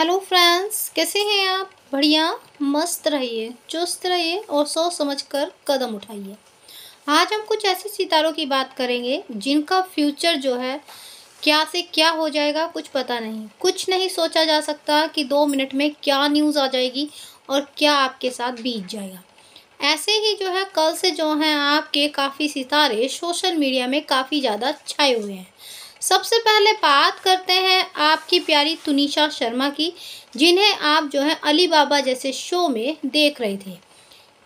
hello friends कैसे हैं आप बढ़िया मस्त रहिए चुस्त रहिए और सोच समझ कर कदम उठाइए आज हम कुछ ऐसे सितारों की बात करेंगे जिनका फ्यूचर जो है क्या से क्या हो जाएगा कुछ पता नहीं कुछ नहीं सोचा जा सकता कि दो मिनट में क्या न्यूज़ आ जाएगी और क्या आपके साथ बीत जाएगा ऐसे ही जो है कल से जो हैं आपके काफ़ी सितारे सोशल मीडिया में काफ़ी ज़्यादा छाए हुए हैं सबसे पहले बात करते हैं आपकी प्यारी तुनिशा शर्मा की जिन्हें आप जो है अली बाबा जैसे शो में देख रहे थे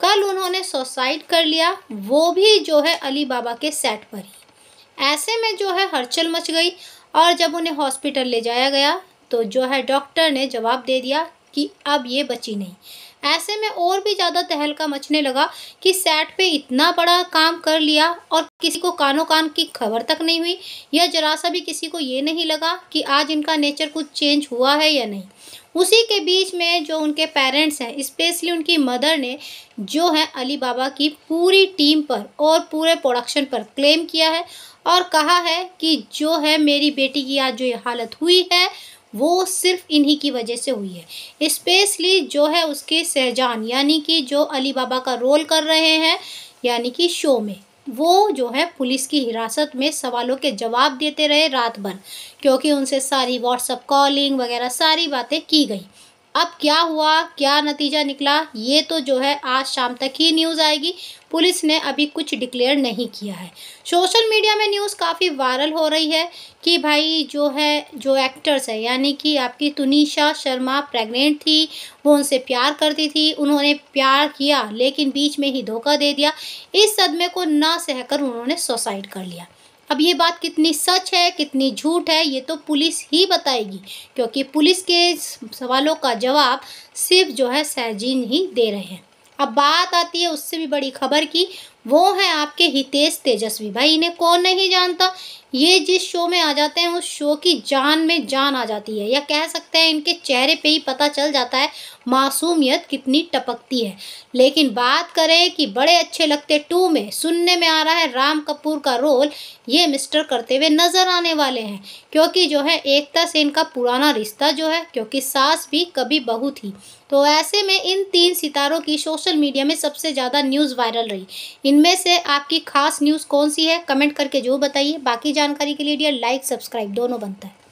कल उन्होंने सुसाइड कर लिया वो भी जो है अली बाबा के सेट पर ही ऐसे में जो है हलचल मच गई और जब उन्हें हॉस्पिटल ले जाया गया तो जो है डॉक्टर ने जवाब दे दिया कि अब ये बची नहीं ऐसे में और भी ज़्यादा तहलका मचने लगा कि सेट पे इतना बड़ा काम कर लिया और किसी को कानों कान की खबर तक नहीं हुई या जरा सा भी किसी को ये नहीं लगा कि आज इनका नेचर कुछ चेंज हुआ है या नहीं उसी के बीच में जो उनके पेरेंट्स हैं स्पेशली उनकी मदर ने जो है अली बाबा की पूरी टीम पर और पूरे प्रोडक्शन पर क्लेम किया है और कहा है कि जो है मेरी बेटी की आज जो ये हालत हुई है वो सिर्फ इन्हीं की वजह से हुई है इस्पेसली जो है उसके सहजान यानी कि जो अली बाबा का रोल कर रहे हैं यानी कि शो में वो जो है पुलिस की हिरासत में सवालों के जवाब देते रहे रात भर क्योंकि उनसे सारी व्हाट्सअप कॉलिंग वगैरह सारी बातें की गई अब क्या हुआ क्या नतीजा निकला ये तो जो है आज शाम तक ही न्यूज़ आएगी पुलिस ने अभी कुछ डिक्लेयर नहीं किया है सोशल मीडिया में न्यूज़ काफ़ी वायरल हो रही है कि भाई जो है जो एक्टर्स है यानी कि आपकी तुनिशा शर्मा प्रेग्नेंट थी वो उनसे प्यार करती थी उन्होंने प्यार किया लेकिन बीच में ही धोखा दे दिया इस सदमे को ना सहकर उन्होंने सुसाइड कर लिया अब ये बात कितनी सच है कितनी झूठ है ये तो पुलिस ही बताएगी क्योंकि पुलिस के सवालों का जवाब सिर्फ जो है सहजीन ही दे रहे हैं अब बात आती है उससे भी बड़ी खबर की वो है आपके हितेश तेजस्वी भाई इन्हें कौन नहीं जानता ये जिस शो में आ जाते हैं उस शो की जान में जान आ जाती है या कह सकते हैं इनके चेहरे पे ही पता चल जाता है मासूमियत कितनी टपकती है लेकिन बात करें कि बड़े अच्छे लगते टू में सुनने में आ रहा है राम कपूर का रोल ये मिस्टर करते हुए नज़र आने वाले हैं क्योंकि जो है एकता से इनका पुराना रिश्ता जो है क्योंकि सास भी कभी बहू थी तो ऐसे में इन तीन सितारों की सोशल मीडिया में सबसे ज़्यादा न्यूज़ वायरल रही इनमें से आपकी खास न्यूज़ कौन सी है कमेंट करके जो बताइए बाकी जानकारी के लिए डियर लाइक सब्सक्राइब दोनों बनता है